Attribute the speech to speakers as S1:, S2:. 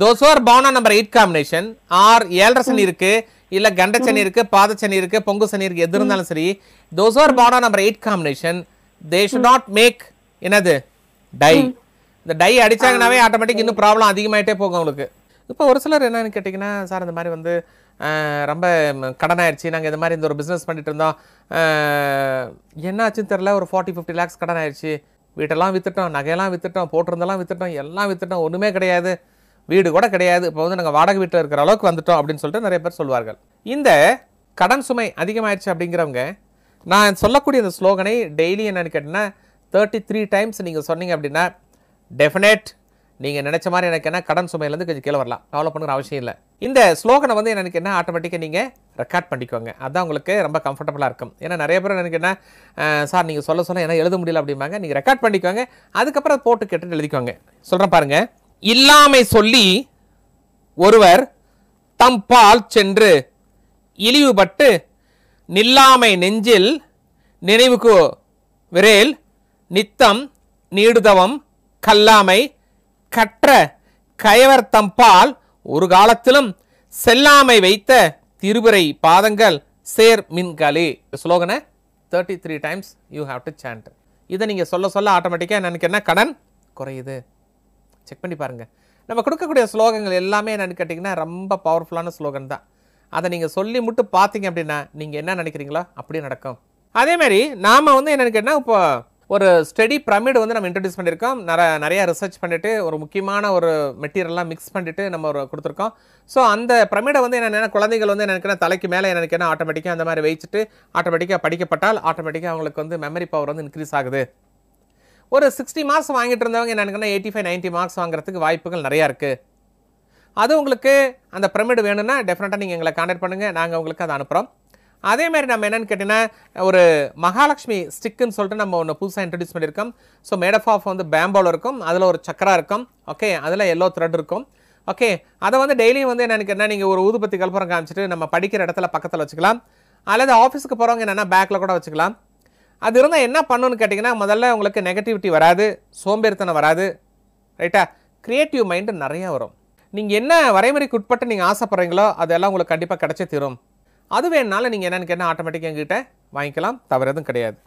S1: those are பவுனா number eight combination or ஏழரை சனி இருக்கு இல்ல கண்ட சனி இருக்கு பாத சனி இருக்கு பொங்கு சனி இருக்கு எது இருந்தாலும் சரி தோஸ் ஆர் பவுனா number eight combination they should not make என்னது டை இந்த டை அடிச்சாங்கனாவே ஆட்டோமேட்டிக் இன்னும் ப்ராப்ளம் அதிகமாயிட்டே போகும் உங்களுக்கு இப்போ ஒரு சிலர் என்னன்னு கேட்டிங்கன்னா சார் இந்த மாதிரி வந்து ரொம்ப கடனாயிடுச்சு நாங்கள் இந்த மாதிரி இந்த ஒரு பிஸ்னஸ் பண்ணிட்டு இருந்தோம் என்ன தெரில ஒரு ஃபார்ட்டி ஃபிஃப்டி லேக்ஸ் கடன் ஆயிடுச்சு வீட்டெல்லாம் வித்துட்டோம் நகையெல்லாம் விற்றுட்டோம் போட்டிருந்தெல்லாம் வித்துட்டோம் எல்லாம் விற்றுட்டோம் ஒன்றுமே கிடையாது வீடு கூட கிடையாது இப்போ வந்து நாங்கள் வாடகை வீட்டில் இருக்கிற அளவுக்கு வந்துட்டோம் அப்படின்னு சொல்லிட்டு நிறைய பேர் சொல்வார்கள் இந்த கடன் சுமை அதிகமாகிடுச்சு அப்படிங்கிறவங்க நான் சொல்லக்கூடிய இந்த ஸ்லோகனை டெய்லி என்னென்னு கேட்டிங்கன்னா தேர்ட்டி த்ரீ டைம்ஸ் நீங்கள் சொன்னீங்க அப்படின்னா டெஃபினேட் நீங்கள் நினச்ச மாதிரி எனக்கு என்ன கடன் சுமையிலேருந்து கொஞ்சம் கீழே வரலாம் கவலை பண்ணுற அவசியம் இல்லை இந்த ஸ்லோகனை வந்து எனக்கு என்ன ஆட்டோமேட்டிக்காக நீங்கள் ரெக்கார்ட் பண்ணிக்கோங்க அதுதான் உங்களுக்கு ரொம்ப கம்ஃபர்டபுளாக இருக்கும் ஏன்னா நிறைய பேர் எனக்கு என்ன சார் நீங்கள் சொல்ல சொல்ல ஏன்னா எழுத முடியல அப்படிம்பாங்க நீங்கள் ரெக்கார்ட் பண்ணிக்கோங்க அதுக்கப்புறம் போட்டு கேட்டு எழுதிக்கோங்க சொல்கிறேன் பாருங்கள் இல்லாமை சொல்லி ஒருவர் தம் பால் சென்று இழிவுபட்டு நில்லாமை நெஞ்சில் நினைவுக்கு விரேல் நித்தம் நீடுதவம் கல்லாமை கற்ற கயவர் தம்பால் ஒரு காலத்திலும் செல்லாமை வைத்த திருவிரை பாதங்கள் சேர் மின்கலி ஸ்லோகனை thirty three times you have to chant இதை நீங்கள் சொல்ல சொல்ல ஆட்டோமேட்டிக்காக எனக்கு என்ன கடன் குறையுது செக் பண்ணி பாருங்கள் நம்ம கொடுக்கக்கூடிய ஸ்லோகங்கள் எல்லாமே என்னென்னு கேட்டிங்கன்னா ரொம்ப பவர்ஃபுல்லான ஸ்லோகன் தான் அதை நீங்கள் சொல்லி மட்டும் பார்த்தீங்க அப்படின்னா நீங்கள் என்ன நினைக்கிறீங்களோ அப்படியே நடக்கும் அதேமாதிரி நாம் வந்து என்னென்னு கேட்டால் இப்போ ஒரு ஸ்டடி ப்ரமிடு வந்து நம்ம இன்ட்ரடியூஸ் பண்ணியிருக்கோம் நிறைய நிறையா ரிசர்ச் பண்ணிவிட்டு ஒரு முக்கியமான ஒரு மெட்டீரியல்லாம் மிக்ஸ் பண்ணிவிட்டு நம்ம ஒரு கொடுத்துருக்கோம் ஸோ அந்த ப்ரமிடை வந்து என்னென்னா குழந்தைகள் வந்து நினைக்கிறேன் தலைக்கு மேலே எனக்கு ஆட்டோமேட்டிக்காக அந்த மாதிரி வச்சுட்டு ஆட்டோமேட்டிக்காக படிக்கப்பட்டால் ஆட்டோமேட்டிக்காக அவங்களுக்கு வந்து மெமரி பவர் வந்து இன்க்ரீஸ் ஆகுது ஒரு சிக்ஸ்டி மார்க்ஸ் வாங்கிட்டு இருந்தவங்க என்னென்னா எயிட்டி ஃபைவ் நைன்ட்டி மார்க்ஸ் வாங்குறதுக்கு வாய்ப்புகள் நிறையா இருக்குது அது உங்களுக்கு அந்த பிரமிடு வேணும்னா டெஃபினட்டாக நீங்கள் எங்களை கான்டாக்ட் பண்ணுங்கள் நாங்கள் உங்களுக்கு அதை அனுப்புகிறோம் அதே மாதிரி நம்ம என்னென்னு கேட்டிங்கன்னா ஒரு மகாலட்சுமி ஸ்டிக்குன்னு சொல்லிட்டு நம்ம ஒன்று புதுசாக இன்ட்ரடியூஸ் பண்ணியிருக்கோம் ஸோ மேடப் ஆஃப் வந்து பேம்போல் இருக்கும் அதில் ஒரு சக்கரா இருக்கும் ஓகே அதில் எல்லோ த்ரெட் இருக்கும் ஓகே அதை வந்து டெய்லியும் வந்து என்னென்னு என்ன நீங்கள் ஒரு ஊதுபத்தி கல்புரம் காமிச்சிட்டு நம்ம படிக்கிற இடத்துல பக்கத்தில் வச்சுக்கலாம் அல்லது ஆஃபீஸுக்கு போகிறவங்க என்னென்னா பேக்கில் கூட வச்சுக்கலாம் அது இருந்தால் என்ன பண்ணணும்னு கேட்டிங்கன்னா முதல்ல உங்களுக்கு நெகட்டிவிட்டி வராது சோம்பேறித்தனம் வராது ரைட்டா க்ரியேட்டிவ் மைண்டு நிறையா வரும் நீங்கள் என்ன வரைமுறைக்கு உட்பட்டு நீங்கள் ஆசைப்பட்றீங்களோ அதெல்லாம் உங்களுக்கு கண்டிப்பாக கிடச்சே தீரும் அது வேணுனாலும் நீங்கள் என்னென்னு கேட்டால் ஆட்டோமேட்டிக்காக எங்கிட்ட வாங்கிக்கலாம் தவறு எதுவும் கிடையாது